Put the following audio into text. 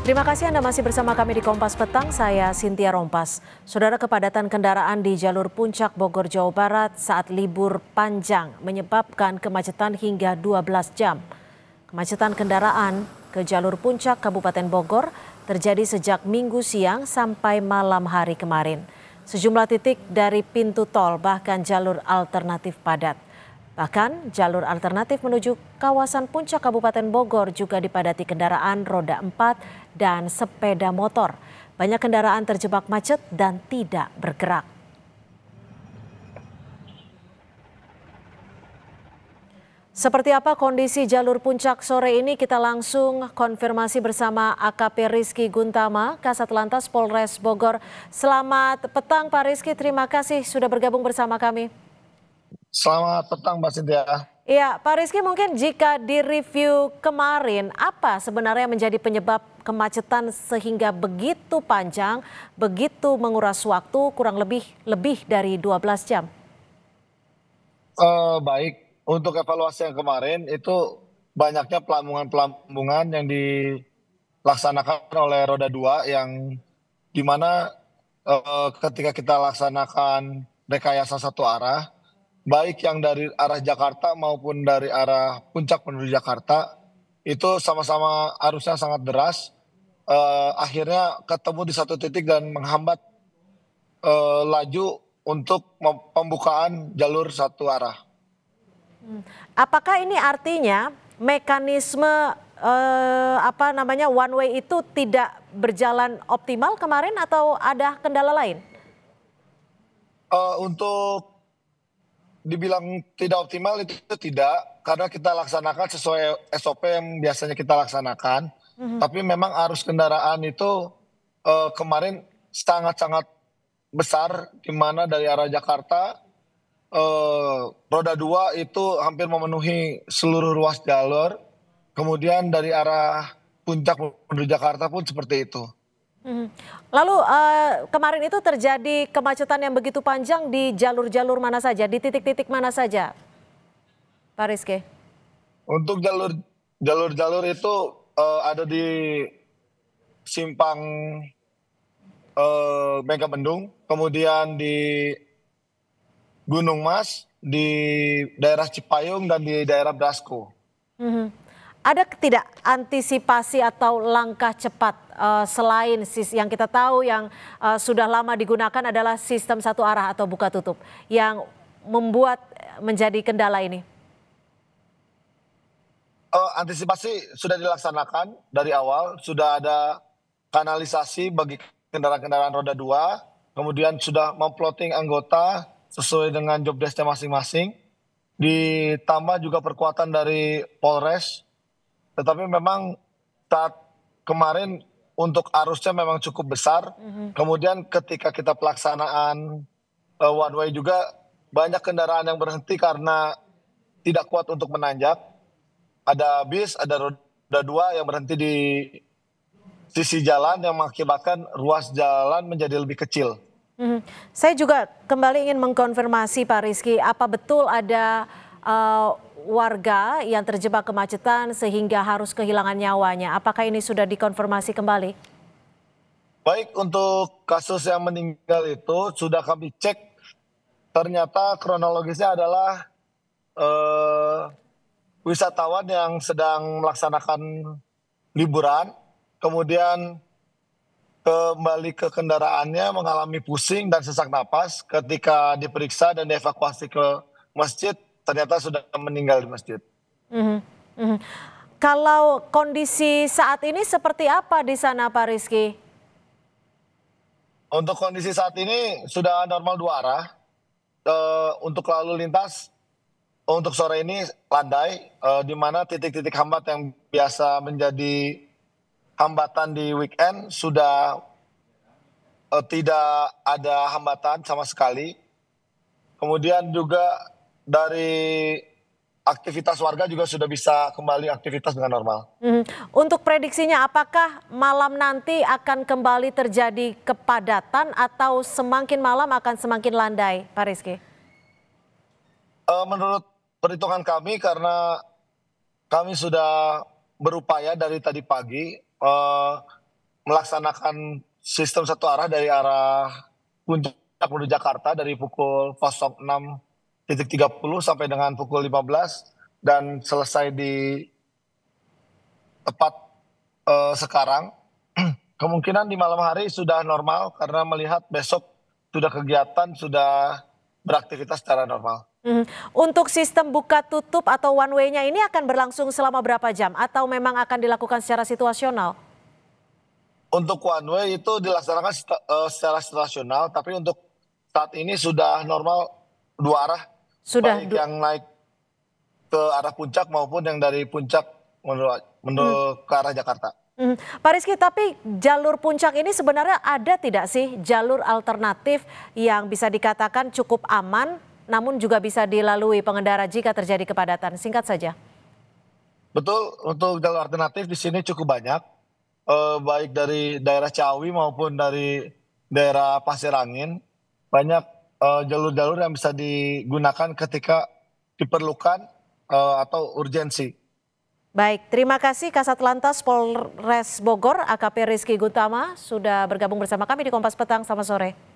Terima kasih Anda masih bersama kami di Kompas Petang, saya Sintia Rompas. Saudara kepadatan kendaraan di jalur puncak Bogor, Jawa Barat saat libur panjang menyebabkan kemacetan hingga 12 jam. Kemacetan kendaraan ke jalur puncak Kabupaten Bogor terjadi sejak minggu siang sampai malam hari kemarin. Sejumlah titik dari pintu tol bahkan jalur alternatif padat. Bahkan jalur alternatif menuju kawasan puncak Kabupaten Bogor juga dipadati kendaraan roda 4 dan sepeda motor. Banyak kendaraan terjebak macet dan tidak bergerak. Seperti apa kondisi jalur puncak sore ini kita langsung konfirmasi bersama AKP Rizky Guntama, Kasat Lantas Polres Bogor. Selamat petang Pak Rizky, terima kasih sudah bergabung bersama kami. Selamat petang Mbak Sintia. Iya, Pak Rizky mungkin jika direview kemarin, apa sebenarnya menjadi penyebab kemacetan sehingga begitu panjang, begitu menguras waktu kurang lebih lebih dari 12 jam? Uh, baik, untuk evaluasi yang kemarin itu banyaknya pelambungan-pelambungan yang dilaksanakan oleh roda 2 yang dimana uh, eh, ketika kita laksanakan rekayasa satu arah, baik yang dari arah Jakarta maupun dari arah puncak menuju Jakarta itu sama-sama arusnya sangat deras. Uh, akhirnya ketemu di satu titik dan menghambat uh, laju untuk pembukaan jalur satu arah. Hmm. Apakah ini artinya mekanisme eh, apa namanya one way itu tidak berjalan optimal kemarin atau ada kendala lain? Uh, untuk dibilang tidak optimal itu tidak karena kita laksanakan sesuai SOP yang biasanya kita laksanakan. Mm -hmm. Tapi memang arus kendaraan itu uh, kemarin sangat-sangat besar di mana dari arah Jakarta uh, roda dua itu hampir memenuhi seluruh ruas jalur. Kemudian dari arah puncak menuju Jakarta pun seperti itu. Hmm. Lalu uh, kemarin itu terjadi kemacetan yang begitu panjang di jalur-jalur mana saja, di titik-titik mana saja, Pak Rizky? Untuk jalur jalur itu uh, ada di simpang uh, Mega Bendung, kemudian di Gunung Mas, di daerah Cipayung dan di daerah Brasku. Mm -hmm ada tidak antisipasi atau langkah cepat uh, selain sis yang kita tahu yang uh, sudah lama digunakan adalah sistem satu arah atau buka tutup yang membuat menjadi kendala ini? Uh, antisipasi sudah dilaksanakan dari awal, sudah ada kanalisasi bagi kendaraan-kendaraan roda dua, kemudian sudah memploting anggota sesuai dengan job jobdesknya masing-masing, ditambah juga perkuatan dari Polres tetapi memang saat kemarin untuk arusnya memang cukup besar. Mm-hmm. Kemudian ketika kita pelaksanaan uh, one way juga banyak kendaraan yang berhenti karena tidak kuat untuk menanjak. Ada bis, ada roda dua yang berhenti di sisi jalan yang mengakibatkan ruas jalan menjadi lebih kecil. Mm-hmm. Saya juga kembali ingin mengkonfirmasi Pak Rizky, apa betul ada eh, warga yang terjebak kemacetan sehingga harus kehilangan nyawanya. Apakah ini sudah dikonfirmasi kembali? Baik, untuk kasus yang meninggal itu sudah kami cek. Ternyata kronologisnya adalah eh, wisatawan yang sedang melaksanakan liburan, kemudian kembali ke kendaraannya mengalami pusing dan sesak napas ketika diperiksa dan dievakuasi ke masjid ternyata sudah meninggal di masjid. Mm-hmm. Kalau kondisi saat ini seperti apa di sana Pak Rizky? Untuk kondisi saat ini sudah normal dua arah. E, untuk lalu lintas untuk sore ini landai, e, di mana titik-titik hambat yang biasa menjadi hambatan di weekend sudah e, tidak ada hambatan sama sekali. Kemudian juga dari aktivitas warga juga sudah bisa kembali aktivitas dengan normal. Hmm. Untuk prediksinya, apakah malam nanti akan kembali terjadi kepadatan atau semakin malam akan semakin landai, Pak Rizky? Uh, menurut perhitungan kami, karena kami sudah berupaya dari tadi pagi uh, melaksanakan sistem satu arah dari arah puncak menuju Jakarta dari pukul 06 titik 30 sampai dengan pukul 15 dan selesai di tepat uh, sekarang. Kemungkinan di malam hari sudah normal karena melihat besok sudah kegiatan sudah beraktivitas secara normal. Mm. Untuk sistem buka tutup atau one way-nya ini akan berlangsung selama berapa jam atau memang akan dilakukan secara situasional? Untuk one way itu dilaksanakan eh, secara situasional, tapi untuk saat ini sudah normal dua arah sudah baik yang naik ke arah puncak maupun yang dari puncak menurut menurut hmm. ke arah Jakarta. Hmm. Pak Rizky, tapi jalur puncak ini sebenarnya ada tidak sih jalur alternatif yang bisa dikatakan cukup aman namun juga bisa dilalui pengendara jika terjadi kepadatan? Singkat saja. Betul, untuk jalur alternatif di sini cukup banyak, eh, baik dari daerah Ciawi maupun dari daerah Pasir Angin. Banyak Eh, jalur-jalur uh, yang bisa digunakan ketika diperlukan uh, atau urgensi. Baik, terima kasih Kasat Lantas Polres Bogor AKP Rizky Gutama sudah bergabung bersama kami di Kompas Petang. Selamat sore.